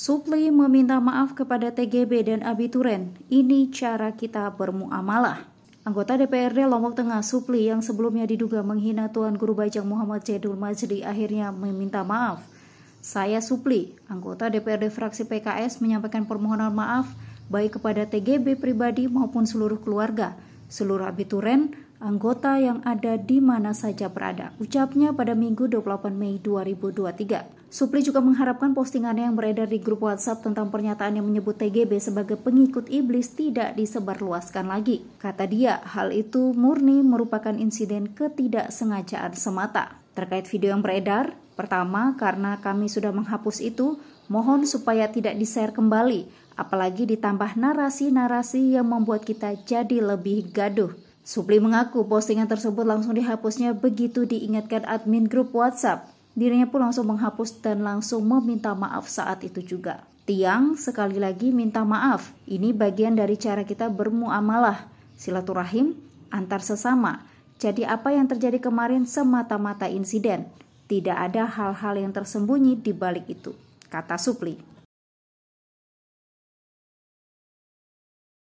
Supli meminta maaf kepada TGB dan abituren. Ini cara kita bermuamalah. Anggota DPRD Lombok Tengah Supli yang sebelumnya diduga menghina Tuan Guru Bajang Muhammad Zaidul Majdi akhirnya meminta maaf. Saya Supli, anggota DPRD fraksi PKS menyampaikan permohonan maaf baik kepada TGB pribadi maupun seluruh keluarga, seluruh abituren, anggota yang ada di mana saja berada, ucapnya pada Minggu 28 Mei 2023. Supli juga mengharapkan postingannya yang beredar di grup WhatsApp tentang pernyataan yang menyebut TGB sebagai pengikut iblis tidak disebarluaskan lagi. Kata dia, hal itu murni merupakan insiden ketidaksengajaan semata. Terkait video yang beredar, pertama karena kami sudah menghapus itu, mohon supaya tidak di-share kembali, apalagi ditambah narasi-narasi yang membuat kita jadi lebih gaduh. Supli mengaku postingan tersebut langsung dihapusnya begitu diingatkan admin grup WhatsApp. Dirinya pun langsung menghapus dan langsung meminta maaf saat itu juga. Tiang sekali lagi minta maaf. Ini bagian dari cara kita bermuamalah, silaturahim antar sesama. Jadi apa yang terjadi kemarin semata-mata insiden. Tidak ada hal-hal yang tersembunyi di balik itu, kata Supli.